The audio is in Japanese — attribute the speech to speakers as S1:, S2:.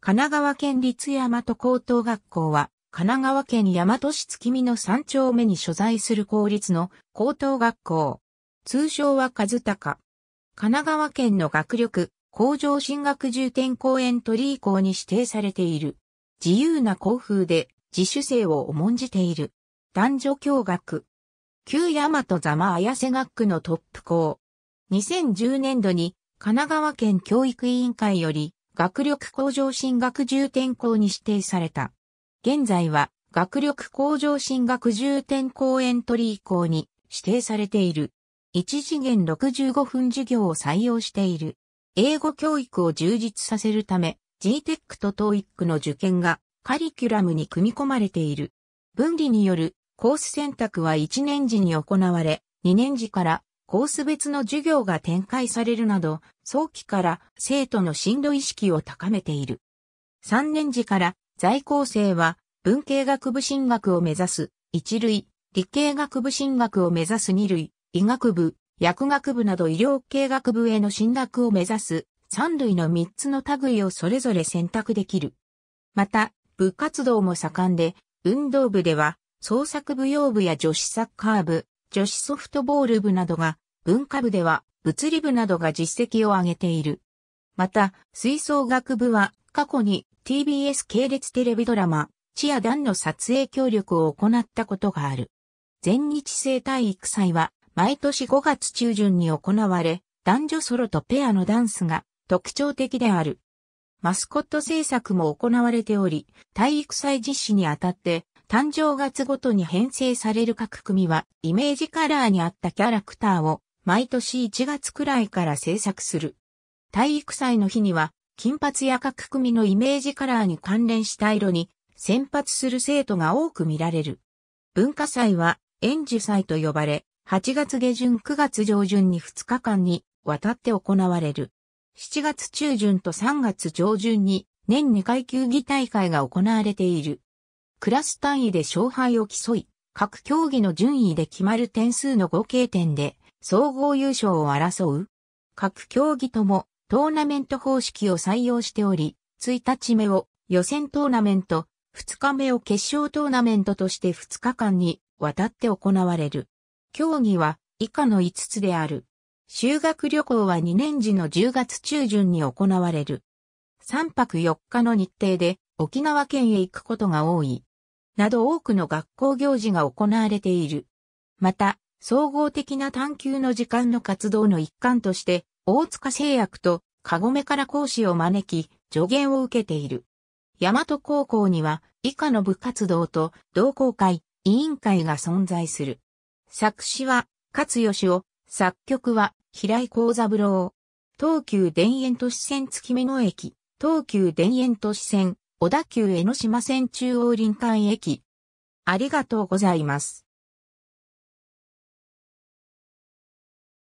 S1: 神奈川県立大和高等学校は、神奈川県大和市月見の三丁目に所在する公立の高等学校。通称は和高。神奈川県の学力、向上進学重点公園鳥居校に指定されている。自由な校風で自主性を重んじている。男女共学。旧大和座間綾瀬学区のトップ校。2010年度に神奈川県教育委員会より学力向上進学重点校に指定された。現在は学力向上進学重点校エントリー校に指定されている。1次元65分授業を採用している。英語教育を充実させるため、GTEC と TOEIC の受験がカリキュラムに組み込まれている。分離によるコース選択は1年時に行われ、2年時からコース別の授業が展開されるなど、早期から生徒の進路意識を高めている。3年時から在校生は文系学部進学を目指す1類、理系学部進学を目指す2類、医学部、薬学部など医療系学部への進学を目指す3類の3つの類をそれぞれ選択できる。また、部活動も盛んで、運動部では創作舞踊部や女子サッカー部、女子ソフトボール部などが、文化部では物理部などが実績を上げている。また、吹奏楽部は過去に TBS 系列テレビドラマ、チアダンの撮影協力を行ったことがある。全日制体育祭は毎年5月中旬に行われ、男女ソロとペアのダンスが特徴的である。マスコット制作も行われており、体育祭実施にあたって誕生月ごとに編成される各組は、イメージカラーに合ったキャラクターを、毎年1月くらいから制作する。体育祭の日には、金髪や各組のイメージカラーに関連した色に、先発する生徒が多く見られる。文化祭は、演樹祭と呼ばれ、8月下旬9月上旬に2日間にわたって行われる。7月中旬と3月上旬に年2回球技大会が行われている。クラス単位で勝敗を競い、各競技の順位で決まる点数の合計点で、総合優勝を争う。各競技とも、トーナメント方式を採用しており、1日目を予選トーナメント、2日目を決勝トーナメントとして2日間にわたって行われる。競技は以下の5つである。修学旅行は2年時の10月中旬に行われる。3泊4日の日程で沖縄県へ行くことが多い。など多くの学校行事が行われている。また、総合的な探求の時間の活動の一環として、大塚製薬とカゴメから講師を招き、助言を受けている。大和高校には、以下の部活動と同好会、委員会が存在する。作詞は、勝義夫、作曲は、平井幸三郎。東急田園都市線月目の駅、東急田園都市線、小田急江ノ島線中央林間駅。ありがとうございます。